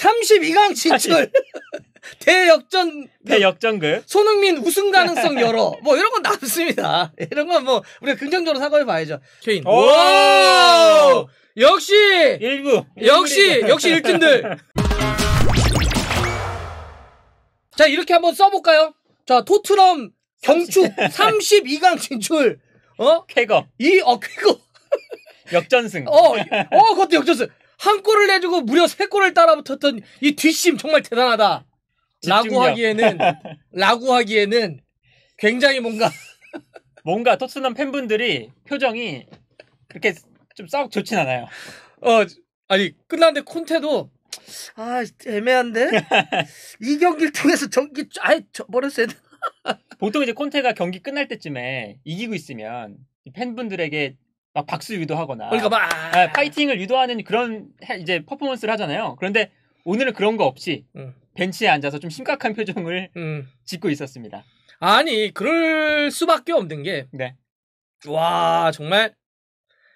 32강 진출. 대역전 대역전글 손흥민 우승 가능성 열어 뭐 이런 건 남습니다 이런 건 뭐 우리가 긍정적으로 사과해 봐야죠 케인 오! 오! 역시 일부 역시 역시 일진들 자 이렇게 한번 써볼까요 자 토트럼 경축 32강 진출 어 쾌거 이어 쾌거 역전승 어 어, 그것도 역전승 한 골을 내주고 무려 세 골을 따라붙었던 이 뒷심 정말 대단하다. 집중력. 라고 하기에는 라고 하기에는 굉장히 뭔가 뭔가 토트넘 팬분들이 표정이 그렇게 좀썩 좋진 않아요. 어 아니 끝났는데 콘테도 아 애매한데 이 경기를 통해서 저기 아예 버렸어야 보통 이제 콘테가 경기 끝날 때쯤에 이기고 있으면 팬분들에게 막 박수 유도하거나 그러니까 막 아, 파이팅을 유도하는 그런 이제 퍼포먼스를 하잖아요. 그런데 오늘은 그런 거 없이 음. 벤치에 앉아서 좀 심각한 표정을 음. 짓고 있었습니다. 아니 그럴 수밖에 없는 게 네. 와 정말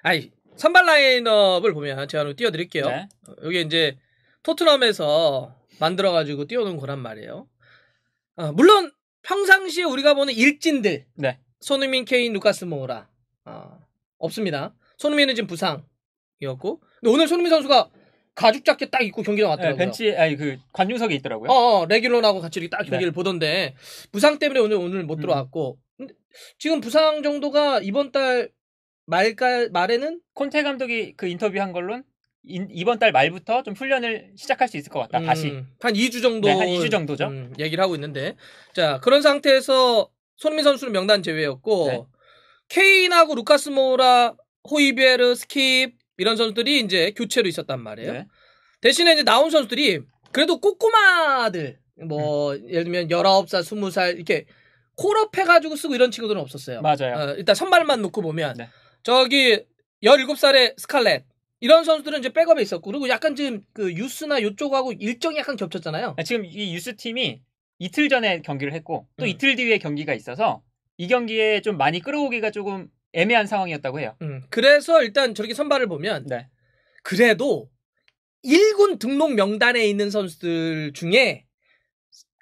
아니 선발 라인업을 보면 제가 한번 띄워드릴게요. 네. 여기 이제 토트넘에서 만들어가지고 띄워놓은 거란 말이에요. 어, 물론 평상시에 우리가 보는 일진들 네. 손흥민, 케인, 루카스 모라 우 없습니다. 손흥민은 지금 부상이었고 근데 오늘 손흥민 선수가 가죽 자켓 딱 입고 경기 네, 나왔더라고요. 네, 벤치 아니 그 관중석에 있더라고요. 어, 어 레귤런하고 같이 이렇게 딱 네. 경기를 네. 보던데 부상 때문에 오늘 오늘 못 음. 들어왔고 음. 지금 부상 정도가 이번 달 말까 말에는 콘테 감독이 그 인터뷰한 걸론 인, 이번 달 말부터 좀 훈련을 시작할 수 있을 것 같다. 음, 다시 한 2주 정도 네, 한 2주 정도죠. 음, 얘기를 하고 있는데 자 그런 상태에서 손흥민 선수는 명단 제외였고 네. 케인하고 루카스 모라, 호이베르, 스킵 이런 선수들이 이제 교체로 있었단 말이에요. 네. 대신에 이제 나온 선수들이 그래도 꼬꼬마들 뭐 음. 예를 들면 19살, 20살 이렇게 콜업 해가지고 쓰고 이런 친구들은 없었어요. 맞아요. 어, 일단 선발만 놓고 보면 네. 저기 17살의 스칼렛 이런 선수들은 이제 백업에 있었고 그리고 약간 지금 그 유스나 요쪽하고 일정이 약간 겹쳤잖아요. 아, 지금 이 유스 팀이 이틀 전에 경기를 했고 또 음. 이틀 뒤에 경기가 있어서 이 경기에 좀 많이 끌어오기가 조금 애매한 상황이었다고 해요. 음, 그래서 일단 저렇게 선발을 보면 네. 그래도 1군 등록 명단에 있는 선수들 중에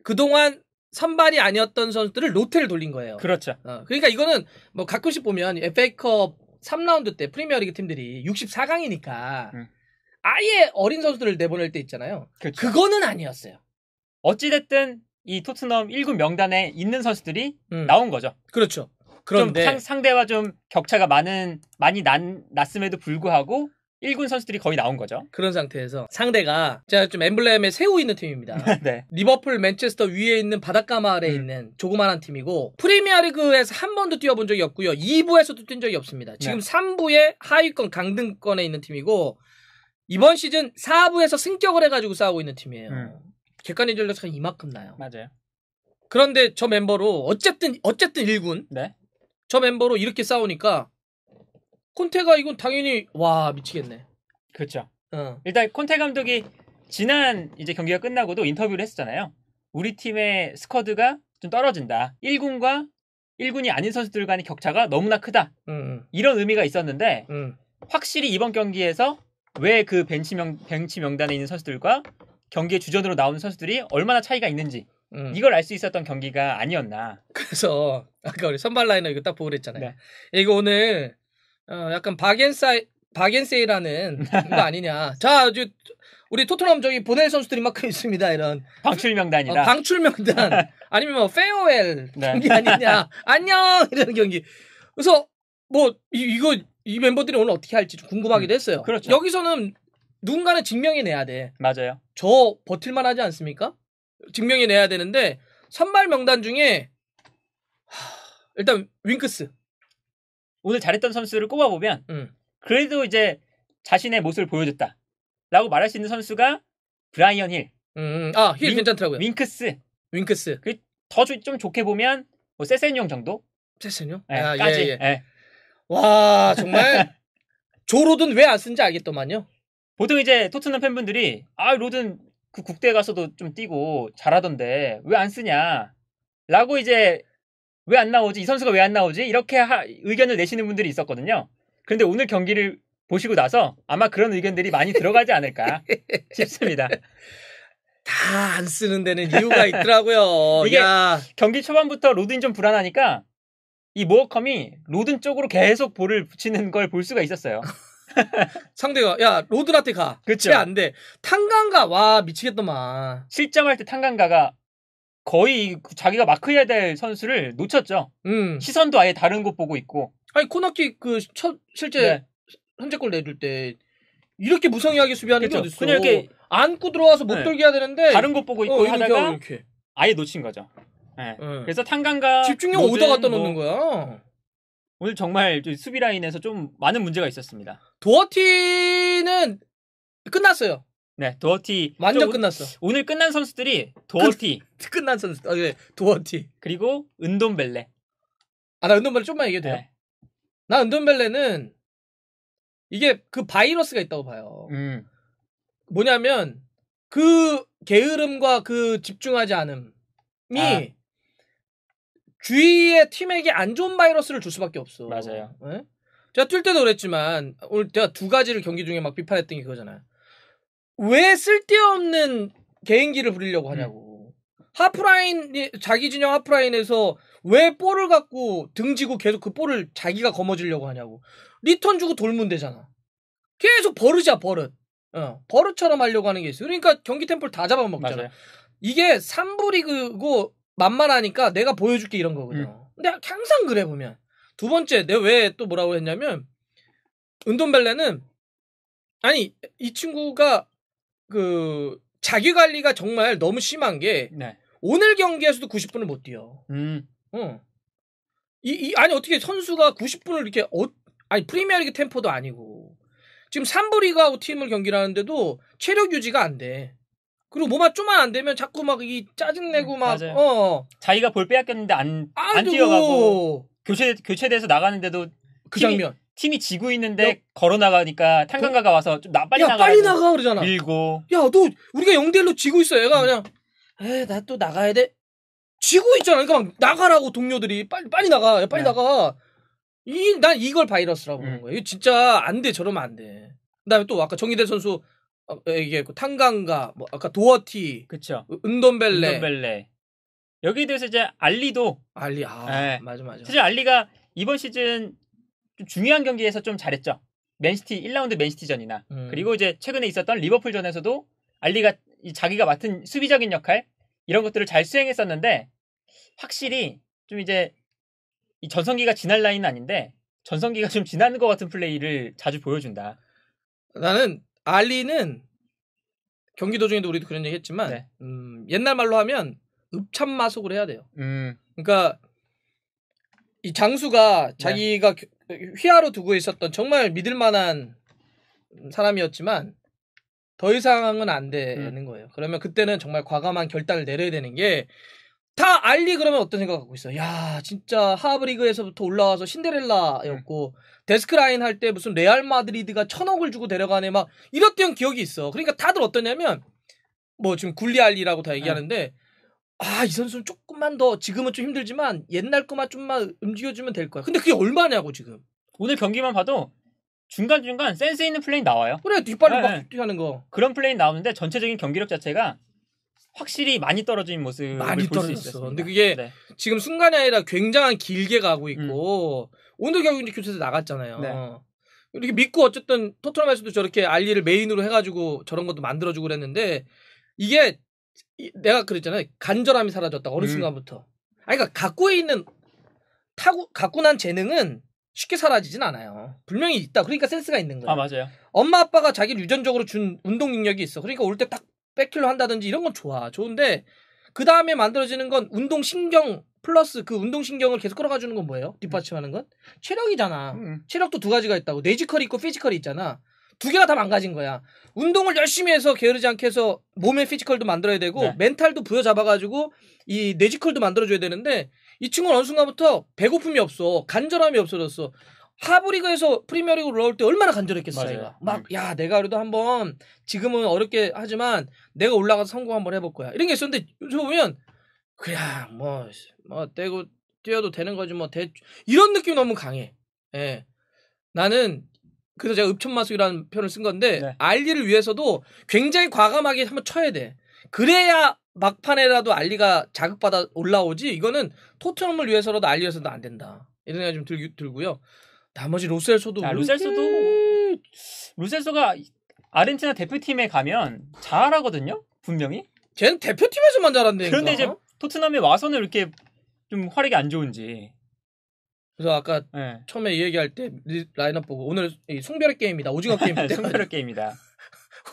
그동안 선발이 아니었던 선수들을 로테를 돌린 거예요. 그렇죠. 어, 그러니까 이거는 뭐 가끔씩 보면 FA컵 3라운드 때 프리미어리그 팀들이 64강이니까 음. 아예 어린 선수들을 내보낼 때 있잖아요. 그렇죠. 그거는 아니었어요. 어찌됐든 이 토트넘 1군 명단에 있는 선수들이 음. 나온 거죠. 그렇죠. 그런데 좀 상, 대와좀 격차가 많은 많이 난, 났음에도 불구하고 1군 선수들이 거의 나온 거죠. 그런 상태에서 상대가 제가 좀 엠블렘에 세우 있는 팀입니다. 네. 리버풀, 맨체스터 위에 있는 바닷가 마을에 음. 있는 조그만한 팀이고 프리미어리그에서 한 번도 뛰어본 적이 없고요. 2부에서도 뛴 적이 없습니다. 지금 네. 3부의 하위권 강등권에 있는 팀이고 이번 시즌 4부에서 승격을 해가지고 싸우고 있는 팀이에요. 음. 객관의 전력 차가 이만큼 나요. 맞아요. 그런데 저 멤버로 어쨌든 어쨌든 1군 네. 저 멤버로 이렇게 싸우니까 콘테가 이건 당연히 와 미치겠네. 그렇죠. 어. 일단 콘테 감독이 지난 이제 경기가 끝나고도 인터뷰를 했었잖아요. 우리 팀의 스쿼드가 좀 떨어진다. 1군과 1군이 아닌 선수들 간의 격차가 너무나 크다. 음, 음. 이런 의미가 있었는데 음. 확실히 이번 경기에서 왜 그 벤치 명 벤치 명단에 있는 선수들과 경기에 주전으로 나오는 선수들이 얼마나 차이가 있는지 음. 이걸 알 수 있었던 경기가 아니었나. 그래서 아까 우리 선발 라이너 이거 딱 보고 그랬잖아요. 네. 이거 오늘 어, 약간 박앤사이 박앤세이라는 거 아니냐. 자, 저, 우리 토트넘 저기 보낼 선수들이 막 있습니다. 이런 방출 명단이다. 어, 방출 명단 아니면 뭐 페어웰 네. 경기 아니냐. 안녕 이런 경기. 그래서 뭐 이, 이거 이 멤버들이 오늘 어떻게 할지 좀 궁금하기도 음, 했어요. 음, 그렇죠. 여기서는 누군가는 증명이 내야 돼. 맞아요. 저 버틸만 하지 않습니까? 증명이 내야 되는데 선발 명단 중에 하... 일단 윙크스 오늘 잘했던 선수를 꼽아보면 음. 그래도 이제 자신의 모습을 보여줬다. 라고 말할 수 있는 선수가 브라이언 힐. 음, 음. 아, 힐 윙, 괜찮더라고요. 윙크스. 윙크스. 그 더좀 좋게 보면 뭐 세센용 정도? 세세용 네, 예, 아, 예, 까지. 예, 예. 네. 와, 정말 조로든 왜 안 쓴지 알겠더만요. 보통 이제 토트넘 팬분들이 아 로든 그 국대에 가서도 좀 뛰고 잘하던데 왜 안 쓰냐 라고 이제 왜 안 나오지 이 선수가 왜 안 나오지 이렇게 하, 의견을 내시는 분들이 있었거든요 그런데 오늘 경기를 보시고 나서 아마 그런 의견들이 많이 들어가지 않을까 싶습니다 다 안 쓰는 데는 이유가 있더라고요 이게 야. 경기 초반부터 로든이 좀 불안하니까 이 모어컴이 로든 쪽으로 계속 볼을 붙이는 걸 볼 수가 있었어요 상대가 야 로드라테 가. 그렇죠. 안 돼. 탄강가 와 미치겠더만. 실점할 때 탄강가가 거의 자기가 마크해야 될 선수를 놓쳤죠. 음. 시선도 아예 다른 곳 보고 있고. 아니 코너킥그첫 실제 네. 선제골 내줄 때 이렇게 무성의하게 수비하는 그렇게 어딨어. 그냥 이렇게 안고 들어와서 못 네. 돌게 해야 되는데 다른 곳 보고 있고 어, 이렇게 하다가 이렇게. 아예 놓친 거죠. 네. 어. 그래서 탄강가 집중력 오다 갖다 놓는 뭐... 거야. 오늘 정말 수비 라인에서 좀 많은 문제가 있었습니다. 도어티는 끝났어요. 네, 도어티 완전 끝났어. 오늘 끝난 선수들이 도어티 끝, 난 선수, 아, 네, 도어티 그리고 은돔벨레. 아, 나 은돔벨레 좀만 얘기해도 돼요? 네. 나 은돔벨레는 이게 그 바이러스가 있다고 봐요. 음. 뭐냐면 그 게으름과 그 집중하지 않음이 아. 주위의 팀에게 안 좋은 바이러스를 줄 수밖에 없어. 맞아요. 네? 제가 뛸 때도 그랬지만 오늘 제가 두 가지를 경기 중에 막 비판했던 게 그거잖아요. 왜 쓸데없는 개인기를 부리려고 음. 하냐고. 음. 하프라인 자기 진영 하프라인에서 왜 볼을 갖고 등지고 계속 그 볼을 자기가 거머쥐려고 하냐고. 리턴 주고 돌면 되잖아. 계속 버릇이야 버릇. 어, 버릇처럼 하려고 하는 게 있어. 그러니까 경기 템포를 다 잡아먹잖아. 맞아요. 이게 3부 리그고 만만하니까 내가 보여줄게 이런 거거든요. 음. 근데 항상 그래 보면 두 번째 내가 왜 또 뭐라고 했냐면 은돈벨레는 아니 이 친구가 그 자기 관리가 정말 너무 심한 게 네. 오늘 경기에서도 90분을 못 뛰어. 음. 어. 이, 아니 어떻게 선수가 90분을 이렇게 어, 아니 프리미어리그 템포도 아니고 지금 삼부 리그하고 팀을 경기를 하는데도 체력 유지가 안 돼. 그리고 뭐만 좀만 안 되면 자꾸 막 이 짜증내고 음, 막맞 어. 자기가 볼 빼앗겼는데 안, 아, 안, 안 뛰어가고 교체 교체돼서 나가는데도 그 팀이, 장면 팀이 지고 있는데 야, 걸어 나가니까 탄강가가 어. 와서 좀 나 빨리 나가 빨리 나가 그러잖아 밀고 야너 우리가 영대1로 지고 있어 얘가 그냥 에 나 또 나가야 돼 지고 있잖아 그러니까 막 나가라고 동료들이 빨리 빨리 나가 야, 빨리 네. 나가 이 난 이걸 바이러스라고 보는 음. 거야. 이거 진짜 안 돼 저러면 안 돼 그다음에 또 아까 정희대 선수 어, 이게 그 탄강가, 뭐 아까 도어티, 그쵸. 음, 은돈벨레. 은돈벨레. 여기에 대해서 이제 알리도 알리 아 네. 맞아 맞아. 사실 알리가 이번 시즌 좀 중요한 경기에서 좀 잘했죠. 맨시티 1라운드 맨시티전이나 음. 그리고 이제 최근에 있었던 리버풀전에서도 알리가 자기가 맡은 수비적인 역할 이런 것들을 잘 수행했었는데 확실히 좀 이제 이 전성기가 지날 라인은 아닌데 전성기가 좀 지나는 것 같은 플레이를 자주 보여준다. 나는 알리는 경기도 중에도 우리도 그런 얘기 했지만 네. 음, 옛날 말로 하면 읍참마속을 해야 돼요. 음. 그러니까 이 장수가 네. 자기가 휘하로 두고 있었던 정말 믿을 만한 사람이었지만 더 이상은 안 음. 되는 거예요. 그러면 그때는 정말 과감한 결단을 내려야 되는 게다 알리 그러면 어떤 생각 하고 있어? 야 진짜 하브리그에서부터 올라와서 신데렐라였고 응. 네. 데스크라인 할 때 무슨 레알 마드리드가 천억을 주고 데려가네 막 이랬던 기억이 있어. 그러니까 다들 어떠냐면 뭐 지금 굴리알리라고 다 얘기하는데 응. 네. 아이 선수는 조금만 더 지금은 좀 힘들지만 옛날 것만 좀만 움직여주면 될 거야. 근데 그게 얼마냐고 지금. 오늘 경기만 봐도 중간중간 센스 있는 플레이 나와요. 그래 뒷발을 네, 막 네. 뛰하는 거. 그런 플레이 나오는데 전체적인 경기력 자체가 확실히 많이 떨어진 모습을 많이 떨어졌어. 근데 그게 네. 지금 순간이 아니라 굉장한 길게 가고 있고 음. 오늘 결국 이제 교체에서 나갔잖아요. 네. 이렇게 믿고 어쨌든 토트넘에서도 저렇게 알리를 메인으로 해가지고 저런 것도 만들어주고 그랬는데 이게 내가 그랬잖아요. 간절함이 사라졌다 어느 음. 순간부터. 아니 그러니까 갖고 있는 타고 갖고 난 재능은 쉽게 사라지진 않아요. 분명히 있다. 그러니까 센스가 있는 거예요. 아 맞아요. 엄마 아빠가 자기를 유전적으로 준 운동 능력이 있어. 그러니까 올때딱 백킬로 한다든지 이런 건 좋아. 좋은데 그 다음에 만들어지는 건 운동 신경 플러스 그 운동 신경을 계속 끌어가 주는 건 뭐예요? 뒷받침하는 건 체력이잖아. 음. 체력도 두 가지가 있다고. 뇌지컬이 있고 피지컬이 있잖아. 두 개가 다 망가진 거야. 운동을 열심히 해서 게으르지 않게 해서 몸의 피지컬도 만들어야 되고 네. 멘탈도 부여잡아가지고 이 뇌지컬도 만들어줘야 되는데 이 친구는 어느 순간부터 배고픔이 없어 간절함이 없어졌어 하부리그에서 프리미어리그 올라올 때 얼마나 간절했겠어 자기가 네. 막야 내가 그래도 한번 지금은 어렵게 하지만 내가 올라가서 성공 한번 해볼 거야 이런 게 있었는데 요즘 보면 그냥 뭐뭐 뭐, 떼고 뛰어도 되는 거지 뭐 대 이런 느낌이 너무 강해 예 나는 그래서 제가 읍천마술이라는 표현을 쓴 건데 네. 알리를 위해서도 굉장히 과감하게 한번 쳐야 돼 그래야 막판에라도 알리가 자극받아 올라오지 이거는 토트넘을 위해서라도 알리에서도 안 된다 이런 생각이 좀 들, 들고요 나머지 로셀소도 아, 로셀소도 로셀소가 아르헨티나 대표팀에 가면 잘하거든요. 분명히. 쟤는 대표팀에서만 잘한대. 그런데 이제 토트넘에 와서는 이렇게 좀 활약이 안 좋은지. 그래서 아까 네. 처음에 얘기할 때 라인업 보고 오늘 송별의 게임이다. 오징어 게임이다. 송별의 게임이다.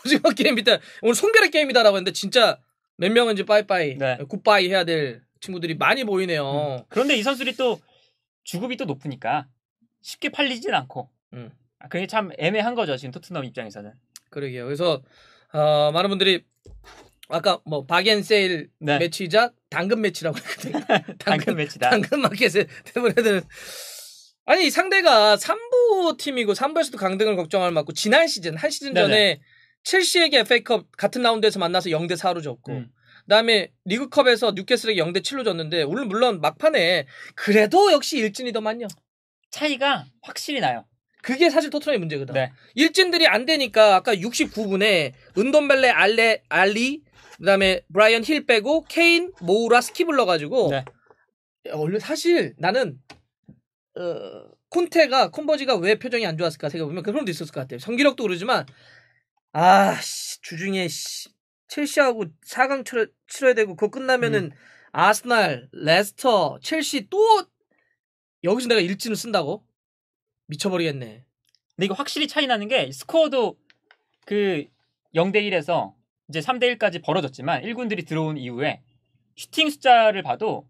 오징어 게임 밑에 오늘 송별의 게임이다라고 했는데 진짜 몇 명은 이제 빠이빠이 네. 굿바이 해야 될 친구들이 많이 보이네요. 음. 그런데 이 선수들이 또 주급이 또 높으니까 쉽게 팔리진 않고 음. 아, 그게 참 애매한 거죠 지금 토트넘 입장에서는. 그러게요. 그래서 어, 많은 분들이 아까 뭐 박앤세일 네. 매치이자 당근 매치라고 했거든요. 당근, 당근 매치다. 당근 마켓에 때문에는 아니 상대가 3부 팀이고 3부에서도 강등을 걱정할 만고 지난 시즌 한 시즌 네네. 전에 첼시에게 FA컵 같은 라운드에서 만나서 0대 4로 졌고 음. 그다음에 리그컵에서 뉴캐슬에게 0대 7로 졌는데 오늘 물론 막판에 그래도 역시 1진이더만요 차이가 확실히 나요. 그게 사실 토트넘의 문제거든. 네. 일진들이 안 되니까 아까 69분에 은돔벨레 알레 알리 그다음에 브라이언 힐 빼고 케인 모우라 스키을러가지고 네. 원래 사실 나는 어, 콘테가 콘버지가 왜 표정이 안 좋았을까 생각해보면 그런 것도 있었을 것 같아요. 성기력도 그러지만 아 씨, 주중에 씨, 첼시하고 4강 치러, 치러야 되고 그거 끝나면은 음. 아스날, 레스터, 첼시 또 여기서 내가 일진을 쓴다고? 미쳐버리겠네. 근데 이거 확실히 차이 나는 게 스코어도 그 0대 1에서 이제 3대 1까지 벌어졌지만 1군들이 들어온 이후에 슈팅 숫자를 봐도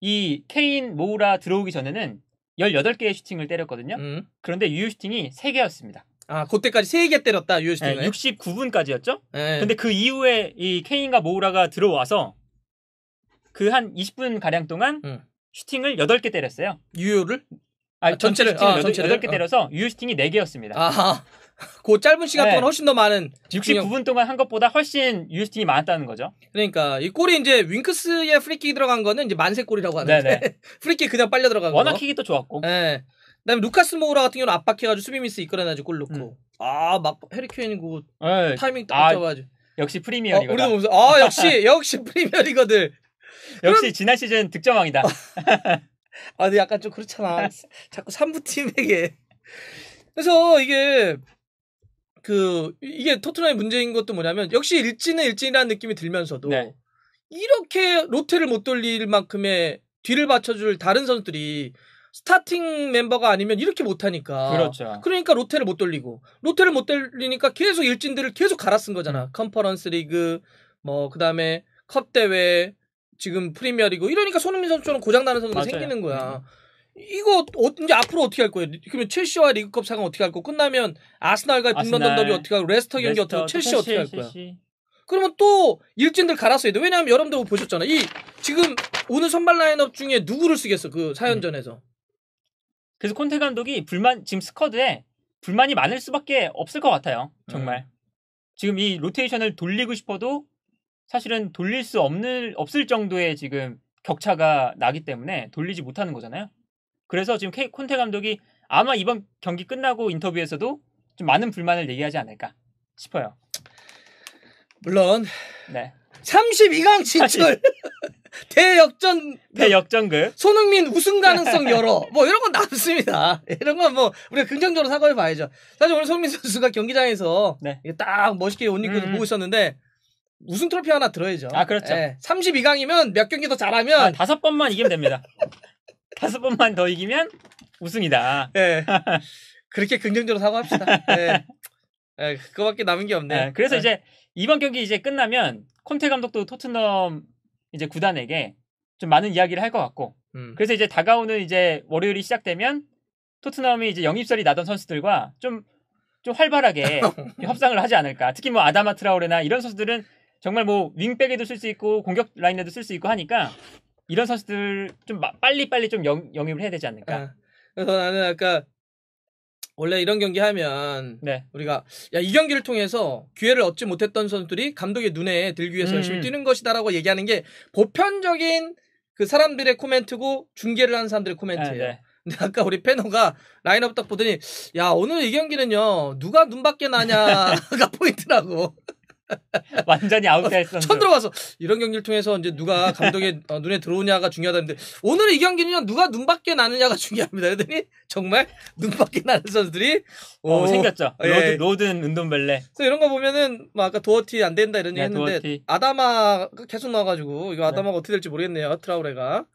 이 케인 모우라 들어오기 전에는 18개의 슈팅을 때렸거든요. 음. 그런데 유효 슈팅이 3개였습니다. 아, 그때까지 3개 때렸다, 유효 네, 슈팅을. 네, 69분까지였죠? 네. 예. 근데 그 이후에 이 케인과 모우라가 들어와서 그 한 20분 가량 동안 음. 슈팅을 8개 때렸어요. 유효를? 아, 아 전체 슈팅을 아, 8, 를 8개 때려서 유효 슈팅이 4개였습니다. 아하. 그 짧은 시간 네. 동안 네. 훨씬 더 많은 69분 동안 한 것보다 훨씬 유슈팅이 많았다는 거죠. 그러니까 이 골이 이제 윙크스의 프리킥이 들어간 거는 이제 만세 골이라고 하는데 네, 프리킥 그냥 빨려 들어간 워낙 거. 워낙 킥이 또 좋았고. 네. 그다음에 루카스 모우라 같은 경우는 압박해가지고 수비 미스 이끌어내가지고 골 넣고. 음. 아막 헤리케인그 타이밍 딱 아, 잡아가지고. 아, 역시 프리미어리거. 어, 우리도 보면서 아 역시 역시 프리미어리거들. 역시 그럼... 지난 시즌 득점왕이다. 아, 근데 약간 좀 그렇잖아. 자꾸 3부 팀에게. 그래서 이게 그 이게 토트넘의 문제인 것도 뭐냐면 역시 일진은 일진이라는 느낌이 들면서도 네. 이렇게 로테를 못 돌릴 만큼의 뒤를 받쳐줄 다른 선수들이 스타팅 멤버가 아니면 이렇게 못하니까. 그렇죠. 그러니까 로테를 못 돌리고 로테를 못 돌리니까 계속 일진들을 계속 갈아쓴 거잖아. 음. 컨퍼런스 리그 뭐 그다음에 컵 대회 지금 프리미어리그 이러니까 손흥민 선수처럼 고장나는 선수가 맞아요. 생기는 거야. 음. 이거 어, 이제 앞으로 어떻게 할 거예요? 그러면 첼시와 리그컵 상황 어떻게 할 거고 끝나면 아스날과 아 북런던 더비 어떻게 하고 레스터 경기 레스터, 어떻게 하고 첼시, 어떻게 할 거야? 그러면 또 일진들 갈았어야 돼. 왜냐하면 여러분들 보셨잖아. 이 지금 오늘 선발 라인업 중에 누구를 쓰겠어? 그 사연전에서. 음. 그래서 콘테 감독이 불만 지금 스쿼드에 불만이 많을 수밖에 없을 것 같아요. 정말. 음. 지금 이 로테이션을 돌리고 싶어도 사실은 돌릴 수 없는 없을 정도의 지금 격차가 나기 때문에 돌리지 못하는 거잖아요. 그래서 지금 케, 이 콘테 감독이 아마 이번 경기 끝나고 인터뷰에서도 좀 많은 불만을 얘기하지 않을까 싶어요. 물론 네. 32강 진출 대역전 그 대역전급 손흥민 우승 가능성 열어 뭐 이런 건 남습니다 이런 건 뭐 우리가 긍정적으로 사과해 봐야죠 사실 오늘 손흥민 선수가 경기장에서 네. 딱 멋있게 옷 입고 음. 보고 있었는데 우승 트로피 하나 들어야죠. 아 그렇죠. 예. 32강이면 몇 경기 더 잘하면 아, 다섯 번만 이기면 됩니다. 다섯 번만 더 이기면 우승이다. 예. 그렇게 긍정적으로 사고합시다. 예. 예. 그거밖에 남은 게 없네. 예. 그래서 예. 이제 이번 경기 이제 끝나면 콘테 감독도 토트넘 이제 구단에게 좀 많은 이야기를 할 것 같고. 음. 그래서 이제 다가오는 이제 월요일이 시작되면 토트넘이 이제 영입설이 나던 선수들과 좀 좀 활발하게 협상을 하지 않을까. 특히 뭐 아다마 트라우레나 이런 선수들은 정말 뭐 윙백에도 쓸 수 있고 공격 라인에도 쓸 수 있고 하니까 이런 선수들 좀 빨리 빨리 좀 영, 입을 해야 되지 않을까? 아, 그래서 나는 아까 원래 이런 경기 하면 네. 우리가 야이 경기를 통해서 기회를 얻지 못했던 선수들이 감독의 눈에 들기 위해서 음. 열심히 뛰는 것이다라고 얘기하는 게 보편적인 그 사람들의 코멘트고 중계를 하는 사람들의 코멘트예요. 아, 네. 근데 아까 우리 패너가 라인업 딱 보더니 야 오늘 이 경기는요 누가 눈밖에 나냐가 포인트라고 완전히 아웃할 수. 어, 처음 들어가서 이런 경기를 통해서 이제 누가 감독의 어, 눈에 들어오냐가 중요하다는데 오늘 이 경기는 누가 눈밖에 나느냐가 중요합니다. 그랬더니 정말 눈밖에 나는 선수들이 오, 어, 오 생겼죠. 예. 로드, 은돈벨레. 그래서 이런 거 보면은 막 아까 도어티 안 된다 이런 얘기 네, 했는데 도어티. 아다마 계속 나와가지고 이거 아다마가 네. 어떻게 될지 모르겠네요. 트라우레가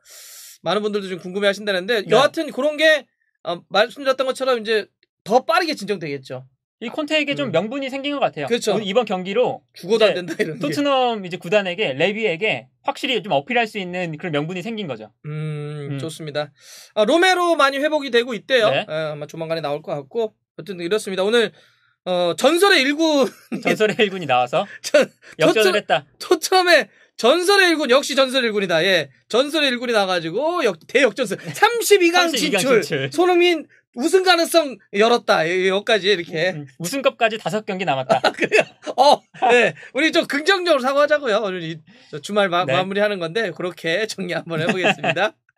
많은 분들도 지금 궁금해하신다는데 네. 여하튼 그런 게 어, 말씀드렸던 것처럼 이제 더 빠르게 진정되겠죠. 이 콘테에게 음. 좀 명분이 생긴 것 같아요. 그렇죠. 이번 경기로 죽어도 안 된다 이런 토트넘 이제 구단에게 레비에게 확실히 좀 어필할 수 있는 그런 명분이 생긴 거죠. 음, 음. 좋습니다. 아, 로메로 많이 회복이 되고 있대요. 네. 예, 아, 마 조만간에 나올 것 같고 어쨌든 이렇습니다. 오늘 어, 전설의 1군 전설의 1군이 나와서 전, 역전을 토 했다. 토트넘의 전설의 1군 역시 전설의 1군이다. 예. 전설의 1군이 나가지고 역, 대역전승 32강, 32강 진출. 진출. 손흥민 우승 가능성 열었다. 여기까지 이렇게. 음, 음. 우승컵까지 다섯 경기 남았다. 아, 그래요. 어, 네. 우리 좀 긍정적으로 사과하자고요. 오늘 이, 주말 마, 네. 무리하는 건데 그렇게 정리 한번 해보겠습니다.